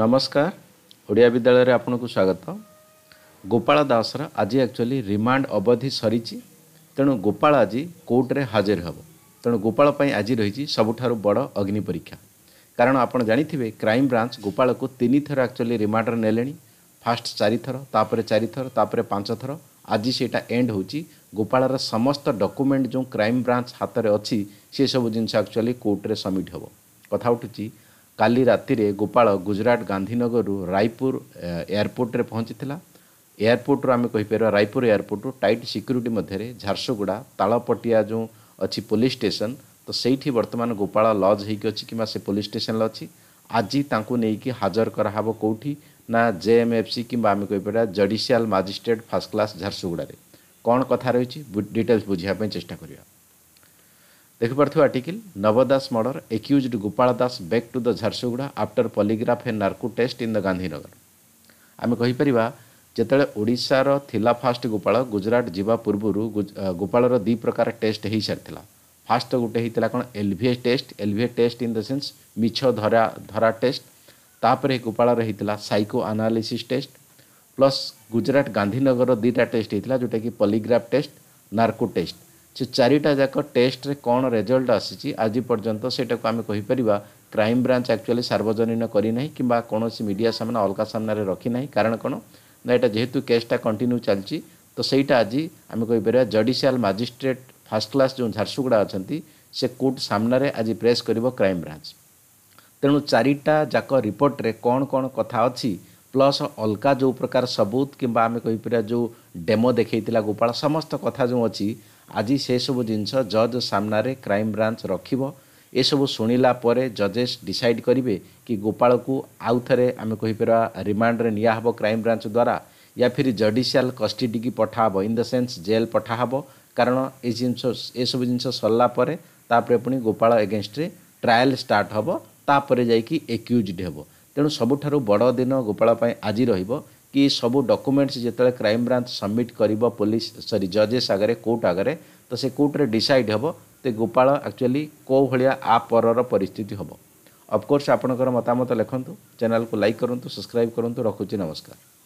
ନମସ୍କାର ଓଡ଼ିଆ ବିଦ୍ୟାଳୟରେ ଆପଣଙ୍କୁ ସ୍ୱାଗତ ଗୋପାଳ ଦାସର ଆଜି ଆକ୍ଚୁଆଲି ରିମାଣ୍ଡ ଅବଧି ସରିଛି ତେଣୁ ଗୋପାଳ ଆଜି କୋର୍ଟରେ ହାଜର ହେବ ତେଣୁ ଗୋପାଳ ପାଇଁ ଆଜି ରହିଛି ସବୁଠାରୁ ବଡ଼ ଅଗ୍ନି ପରୀକ୍ଷା କାରଣ ଆପଣ ଜାଣିଥିବେ କ୍ରାଇମ୍ ବ୍ରାଞ୍ଚ ଗୋପାଳକୁ ତିନିଥର ଆକ୍ଚୁଆଲି ରିମାଣ୍ଡରେ ନେଲେଣି ଫାଷ୍ଟ ଚାରିଥର ତାପରେ ଚାରିଥର ତାପରେ ପାଞ୍ଚ ଥର ଆଜି ସେଇଟା ଏଣ୍ଡ ହେଉଛି ଗୋପାଳର ସମସ୍ତ ଡକ୍ୟୁମେଣ୍ଟ ଯେଉଁ କ୍ରାଇମ୍ ବ୍ରାଞ୍ଚ ହାତରେ ଅଛି ସେସବୁ ଜିନିଷ ଆକ୍ଚୁଆଲି କୋର୍ଟରେ ସବମିଟ୍ ହେବ କଥା ଉଠୁଛି କାଲି ରାତିରେ ଗୋପାଳ ଗୁଜରାଟ ଗାନ୍ଧୀନଗରରୁ ରାୟପୁର ଏୟାରପୋର୍ଟରେ ପହଞ୍ଚିଥିଲା ଏୟାରପୋର୍ଟରୁ ଆମେ କହିପାରିବା ରାୟପୁର ଏୟାରପୋର୍ଟରୁ ଟାଇଟ୍ ସିକ୍ୟୁରିଟି ମଧ୍ୟରେ ଝାରସୁଗୁଡ଼ା ତାଳପଟିଆ ଯେଉଁ ଅଛି ପୋଲିସ୍ ଷ୍ଟେସନ୍ ତ ସେଇଠି ବର୍ତ୍ତମାନ ଗୋପାଳ ଲଜ୍ ହେଇକି ଅଛି କିମ୍ବା ସେ ପୋଲିସ୍ ଷ୍ଟେସନ୍ରେ ଅଛି ଆଜି ତାଙ୍କୁ ନେଇକି ହାଜର କରାହେବ କେଉଁଠି ନା ଜେଏମ୍ଏଫ୍ସି କିମ୍ବା ଆମେ କହିପାରିବା ଜଡ଼ିସିଆଲ୍ ମାଜିଷ୍ଟ୍ରେଟ୍ ଫାର୍ଷ୍ଟ କ୍ଲାସ୍ ଝାରସୁଗୁଡ଼ାରେ କ'ଣ କଥା ରହିଛି ଡିଟେଲ୍ସ ବୁଝିବା ପାଇଁ ଚେଷ୍ଟା କରିବା ଦେଖିପାରୁଥିବା article Naba Das murder accused Gopal Das back to the Jharsuguda after polygraph ଏ narco test in the Gandhinagar ଆମେ କହିପାରିବା ଯେତେବେଳେ ଓଡ଼ିଶାର ଥିଲା ଫାଷ୍ଟ ଗୋପାଳ ଗୁଜୁରାଟ ଯିବା ପୂର୍ବରୁ ଗୋପାଳର ଦୁଇ ପ୍ରକାର ଟେଷ୍ଟ ହୋଇସାରିଥିଲା ଫାଷ୍ଟ ଗୋଟେ ହେଇଥିଲା କ'ଣ LVA test LVA test in the sense ମିଛ ଧରା ଧରା ଟେଷ୍ଟ ତାପରେ ଗୋପାଳର ହେଇଥିଲା psycho analysis test plus Gujarat ଗାନ୍ଧୀନଗରର ଦୁଇଟା ଟେଷ୍ଟ ହେଇଥିଲା ଯେଉଁଟାକି ପଲିଗ୍ରାଫ୍ ଟେଷ୍ଟ ନାର୍କୋ ଟେଷ୍ଟ ଯେ ଚାରିଟା ଯାକ ଟେଷ୍ଟରେ କ'ଣ ରେଜଲ୍ଟ ଆସିଛି ଆଜି ପର୍ଯ୍ୟନ୍ତ ସେଇଟାକୁ ଆମେ କହିପାରିବା କ୍ରାଇମ୍ ବ୍ରାଞ୍ଚ ଆକ୍ଚୁଆଲି ସାର୍ବଜନୀନ କରିନାହିଁ କିମ୍ବା କୌଣସି ମିଡ଼ିଆ ସାମ୍ନା ଅଲଗା ସାମ୍ନାରେ ରଖିନାହିଁ କାରଣ କ'ଣ ନା ଏଇଟା ଯେହେତୁ କେସ୍ଟା କଣ୍ଟିନ୍ୟୁ ଚାଲିଛି ତ ସେଇଟା ଆଜି ଆମେ କହିପାରିବା ଜଡ଼ିସିଆଲ୍ ମାଜିଷ୍ଟ୍ରେଟ୍ ଫାଷ୍ଟ କ୍ଲାସ୍ ଯେଉଁ ଝାରସୁଗୁଡ଼ା ଅଛନ୍ତି ସେ କୋର୍ଟ ସାମ୍ନାରେ ଆଜି ପ୍ରେସ୍ କରିବ କ୍ରାଇମ୍ ବ୍ରାଞ୍ଚ ତେଣୁ ଚାରିଟା ଯାକ ରିପୋର୍ଟରେ କ'ଣ କ'ଣ କଥା ଅଛି ପ୍ଲସ୍ ଅଲଗା ଯେଉଁ ପ୍ରକାର ସବୁତ କିମ୍ବା ଆମେ କହିପାରିବା ଯେଉଁ ଡେମୋ ଦେଖେଇଥିଲା ଗୋପାଳ ସମସ୍ତ କଥା ଯେଉଁ ଅଛି ଆଜି ସେସବୁ ଜିନିଷ ଜଜ୍ ସାମ୍ନାରେ କ୍ରାଇମ୍ବ୍ରାଞ୍ଚ ରଖିବ ଏସବୁ ଶୁଣିଲା ପରେ ଜଜେସ୍ ଡିସାଇଡ଼୍ କରିବେ କି ଗୋପାଳକୁ ଆଉ ଥରେ ଆମେ କହିପାରିବା ରିମାଣ୍ଡରେ ନିଆ ହେବ କ୍ରାଇମବ୍ରାଞ୍ଚ ଦ୍ୱାରା ୟା ଫିର୍ ଜଡ଼ିସିଆଲ୍ କଷ୍ଟଡ଼ିକି ପଠାହେବ ଇନ୍ ଦ ସେନ୍ସ ଜେଲ୍ ପଠାହେବ କାରଣ ଏ ଜିନିଷ ଏସବୁ ଜିନିଷ ସରିଲା ପରେ ତାପରେ ପୁଣି ଗୋପାଳ ଏଗେନଷ୍ଟରେ ଟ୍ରାଏଲ୍ ଷ୍ଟାର୍ଟ ହେବ ତାପରେ ଯାଇକି ଏକ୍ୟୁଜଡ଼୍ ହେବ ତେଣୁ ସବୁଠାରୁ ବଡ଼ ଦିନ ଗୋପାଳ ପାଇଁ ଆଜି ରହିବ କି ସବୁ ଡକୁମେଣ୍ଟସ ଯେତେବେଳେ କ୍ରାଇମ୍ ବ୍ରାଞ୍ଚ ସବମିଟ୍ କରିବ ପୋଲିସ ସରି ଜଜେସ୍ ଆଗରେ କୋର୍ଟ ଆଗରେ ତ ସେ କୋର୍ଟରେ ଡିସାଇଡ଼ ହେବ ଯେ ଗୋପାଳ ଆକ୍ଚୁଆଲି କେଉଁ ଭଳିଆ ଆ ପରର ପରିସ୍ଥିତି ହେବ ଅଫକୋର୍ସ ଆପଣଙ୍କର ମତାମତ ଲେଖନ୍ତୁ ଚ୍ୟାନେଲକୁ ଲାଇକ୍ କରନ୍ତୁ ସବସ୍କ୍ରାଇବ୍ କରନ୍ତୁ ରଖୁଛି ନମସ୍କାର